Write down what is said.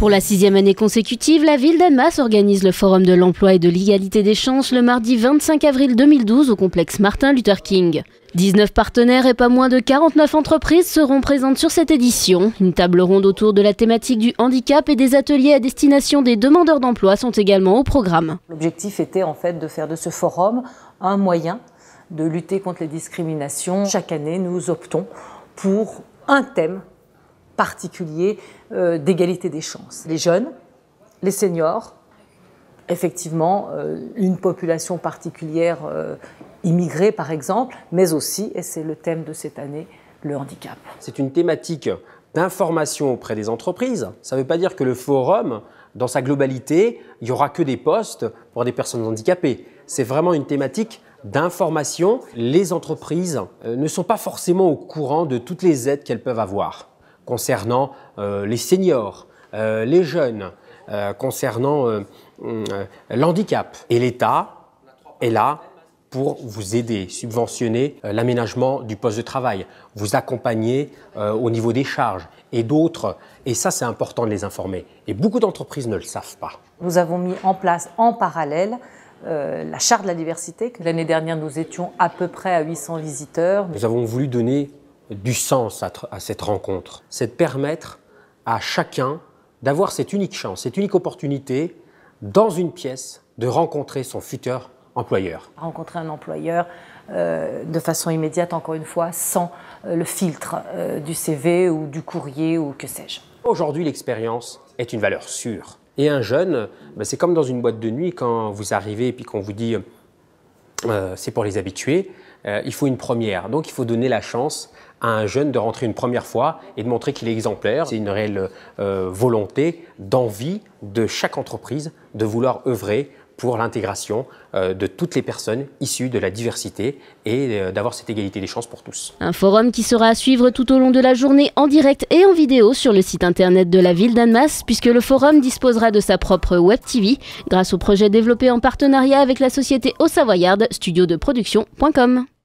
Pour la sixième année consécutive, la ville d'Annemasse organise le Forum de l'emploi et de l'égalité des chances le mardi 25 avril 2012 au complexe Martin Luther King. 19 partenaires et pas moins de 49 entreprises seront présentes sur cette édition. Une table ronde autour de la thématique du handicap et des ateliers à destination des demandeurs d'emploi sont également au programme. L'objectif était en fait de faire de ce forum un moyen de lutter contre les discriminations. Chaque année, nous optons pour un thème particulier euh, d'égalité des chances. Les jeunes, les seniors, effectivement euh, une population particulière euh, immigrée par exemple, mais aussi, et c'est le thème de cette année, le handicap. C'est une thématique d'information auprès des entreprises. Ça ne veut pas dire que le forum, dans sa globalité, il n'y aura que des postes pour des personnes handicapées. C'est vraiment une thématique d'information. Les entreprises ne sont pas forcément au courant de toutes les aides qu'elles peuvent avoir concernant euh, les seniors, euh, les jeunes, euh, concernant l'handicap. Et l'État est là pour vous aider, subventionner l'aménagement du poste de travail, vous accompagner au niveau des charges et d'autres. Et ça, c'est important de les informer. Et beaucoup d'entreprises ne le savent pas. Nous avons mis en place en parallèle la charte de la diversité. L'année dernière, nous étions à peu près à 800 visiteurs. Nous avons voulu donner du sens à, cette rencontre. C'est de permettre à chacun d'avoir cette unique chance, cette unique opportunité dans une pièce de rencontrer son futur employeur. Rencontrer un employeur euh, de façon immédiate, encore une fois, sans euh, le filtre euh, du CV ou du courrier ou que sais-je. Aujourd'hui, l'expérience est une valeur sûre. Et un jeune, ben, c'est comme dans une boîte de nuit quand vous arrivez et puis qu'on vous dit c'est pour les habitués. Euh, il faut une première. Donc il faut donner la chance à un jeune de rentrer une première fois et de montrer qu'il est exemplaire. C'est une réelle euh, volonté, d'envie de chaque entreprise de vouloir œuvrer pour l'intégration euh, de toutes les personnes issues de la diversité et euh, d'avoir cette égalité des chances pour tous. Un forum qui sera à suivre tout au long de la journée en direct et en vidéo sur le site internet de la ville d'Annemasse puisque le forum disposera de sa propre web TV grâce au projet développé en partenariat avec la société Au Savoyard, studio de production.com.